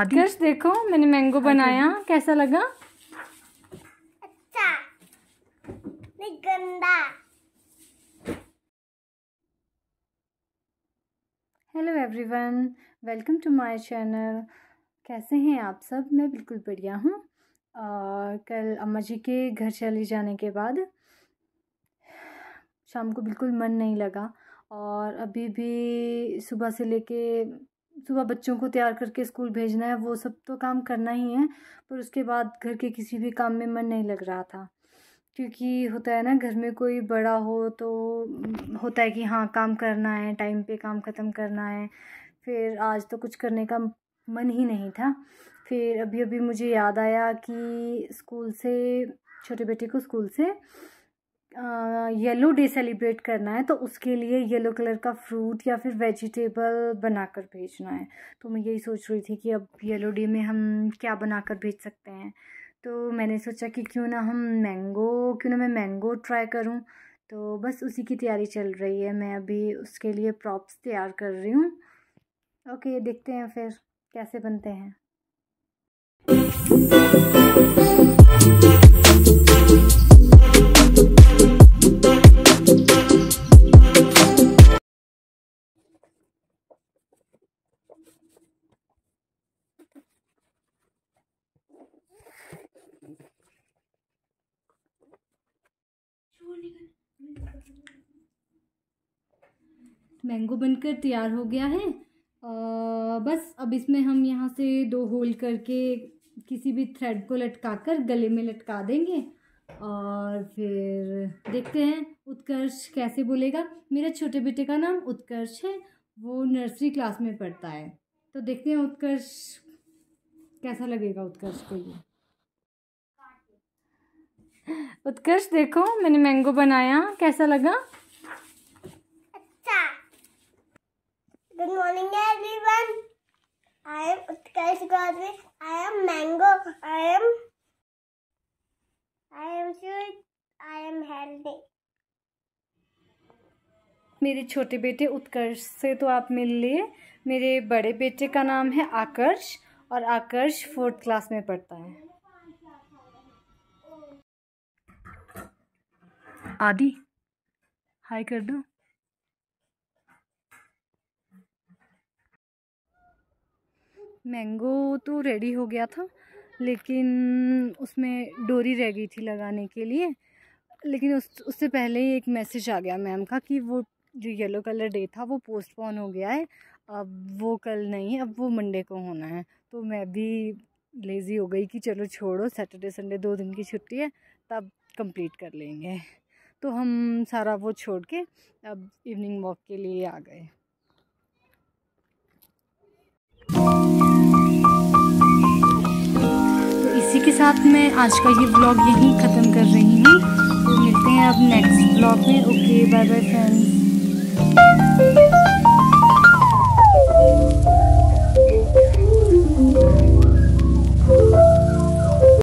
आदर्श देखो मैंने मैंगो हाँ बनाया कैसा लगा अच्छा नहीं गंदा hello everyone welcome to my channel कैसे हैं आप सब मैं बिल्कुल बढ़िया हूँ और कल अम्मा जी के घर चले जाने के बाद शाम को बिल्कुल मन नहीं लगा और अभी भी सुबह से लेके सुबह बच्चों को तैयार करके स्कूल भेजना है वो सब तो काम करना ही है पर उसके बाद घर के किसी भी काम में मन नहीं लग रहा था क्योंकि होता है ना घर में कोई बड़ा हो तो होता है कि हाँ काम करना है टाइम पे काम ख़त्म करना है फिर आज तो कुछ करने का मन ही नहीं था फिर अभी अभी मुझे याद आया कि स्कूल से छोटे बेटे को स्कूल से येलो डे सेलिब्रेट करना है तो उसके लिए येलो कलर का फ्रूट या फिर वेजिटेबल बनाकर भेजना है तो मैं यही सोच रही थी कि अब येलो डे में हम क्या बनाकर भेज सकते हैं तो मैंने सोचा कि क्यों ना हम मैंगो क्यों ना मैं मैंगो ट्राई करूं तो बस उसी की तैयारी चल रही है मैं अभी उसके लिए प्रॉप्स तैयार कर रही हूँ ओके देखते हैं फिर कैसे बनते हैं मैंगो बनकर तैयार हो गया है आ, बस अब इसमें हम यहाँ से दो होल करके किसी भी थ्रेड को लटका कर गले में लटका देंगे और फिर देखते हैं उत्कर्ष कैसे बोलेगा मेरे छोटे बेटे का नाम उत्कर्ष है वो नर्सरी क्लास में पढ़ता है तो देखते हैं उत्कर्ष कैसा लगेगा उत्कर्ष को ये उत्कर्ष देखो मैंने मैंगो बनाया कैसा लगा Good morning, everyone. I am Utkarsh Gaudri. I am mango. I am. I am sweet. I am healthy. मेरे छोटे बेटे उत्कर्ष से तो आप मिल लिए मेरे बड़े बेटे का नाम है आकर्ष और आकर्ष फोर्थ क्लास में पढ़ता है आदि हाय कर दो मैंगो तो रेडी हो गया था लेकिन उसमें डोरी रह गई थी लगाने के लिए लेकिन उस उससे पहले ही एक मैसेज आ गया मैम का कि वो जो येलो कलर डे था वो पोस्टपोन हो गया है अब वो कल नहीं अब वो मंडे को होना है तो मैं भी लेज़ी हो गई कि चलो छोड़ो सैटरडे संडे दो दिन की छुट्टी है तब कंप्लीट कर लेंगे तो हम सारा वो छोड़ के अब इवनिंग वॉक के लिए आ गए के साथ मैं आज का ये ब्लॉग यहीं ख़त्म कर रही हूँ तो मिलते हैं अब नेक्स्ट ब्लॉग में ओके बाय बाय फ्रेंड्स